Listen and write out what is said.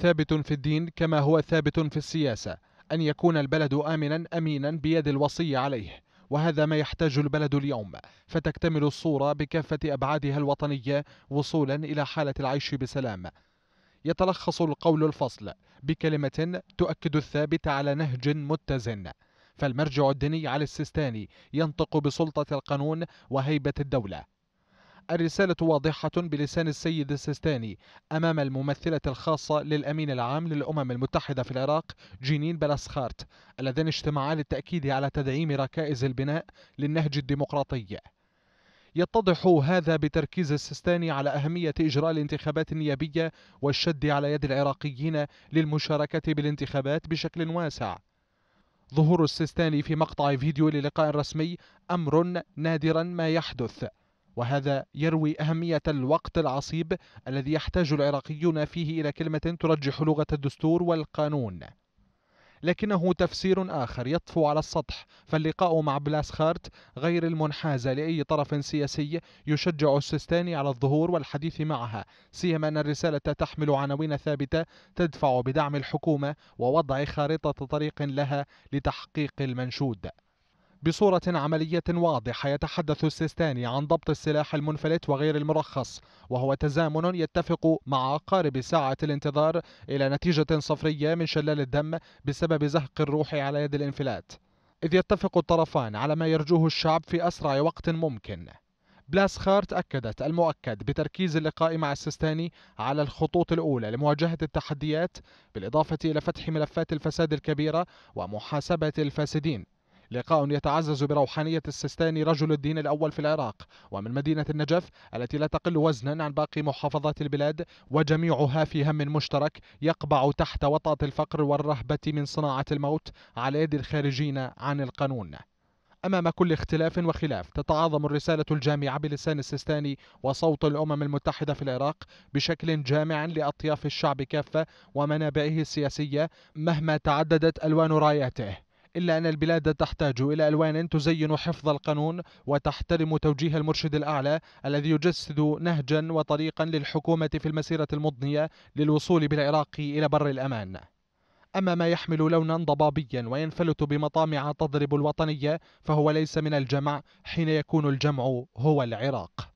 ثابت في الدين كما هو ثابت في السياسة أن يكون البلد آمنا أمينا بيد الوصي عليه وهذا ما يحتاج البلد اليوم فتكتمل الصورة بكافة أبعادها الوطنية وصولا إلى حالة العيش بسلام يتلخص القول الفصل بكلمة تؤكد الثابت على نهج متزن فالمرجع الديني علي السيستاني ينطق بسلطة القانون وهيبة الدولة الرسالة واضحة بلسان السيد السيستاني أمام الممثلة الخاصة للأمين العام للأمم المتحدة في العراق جينين بلاسخارت اللذان اجتمعا للتأكيد على تدعيم ركائز البناء للنهج الديمقراطي يتضح هذا بتركيز السيستاني على أهمية إجراء الانتخابات النيابية والشد على يد العراقيين للمشاركة بالانتخابات بشكل واسع ظهور السيستاني في مقطع فيديو للقاء رسمي أمر نادرا ما يحدث وهذا يروي أهمية الوقت العصيب الذي يحتاج العراقيون فيه إلى كلمة ترجح لغة الدستور والقانون لكنه تفسير آخر يطفو على السطح فاللقاء مع بلاسخارت غير المنحازة لأي طرف سياسي يشجع السيستاني على الظهور والحديث معها سيما أن الرسالة تحمل عناوين ثابتة تدفع بدعم الحكومة ووضع خارطة طريق لها لتحقيق المنشود بصورة عملية واضحة يتحدث السيستاني عن ضبط السلاح المنفلت وغير المرخص وهو تزامن يتفق مع قارب ساعة الانتظار إلى نتيجة صفرية من شلال الدم بسبب زهق الروح على يد الانفلات إذ يتفق الطرفان على ما يرجوه الشعب في أسرع وقت ممكن بلاسخارت أكدت المؤكد بتركيز اللقاء مع السيستاني على الخطوط الأولى لمواجهة التحديات بالإضافة إلى فتح ملفات الفساد الكبيرة ومحاسبة الفاسدين لقاء يتعزز بروحانية السيستاني رجل الدين الأول في العراق ومن مدينة النجف التي لا تقل وزنا عن باقي محافظات البلاد وجميعها في هم مشترك يقبع تحت وطأة الفقر والرهبة من صناعة الموت على يد الخارجين عن القانون أمام كل اختلاف وخلاف تتعاظم الرسالة الجامعة بلسان السيستاني وصوت الأمم المتحدة في العراق بشكل جامع لأطياف الشعب كافة ومنابعه السياسية مهما تعددت ألوان راياته إلا أن البلاد تحتاج إلى ألوان تزين حفظ القانون وتحترم توجيه المرشد الأعلى الذي يجسد نهجا وطريقا للحكومة في المسيرة المضنية للوصول بالعراق إلى بر الأمان أما ما يحمل لونا ضبابيا وينفلت بمطامع تضرب الوطنية فهو ليس من الجمع حين يكون الجمع هو العراق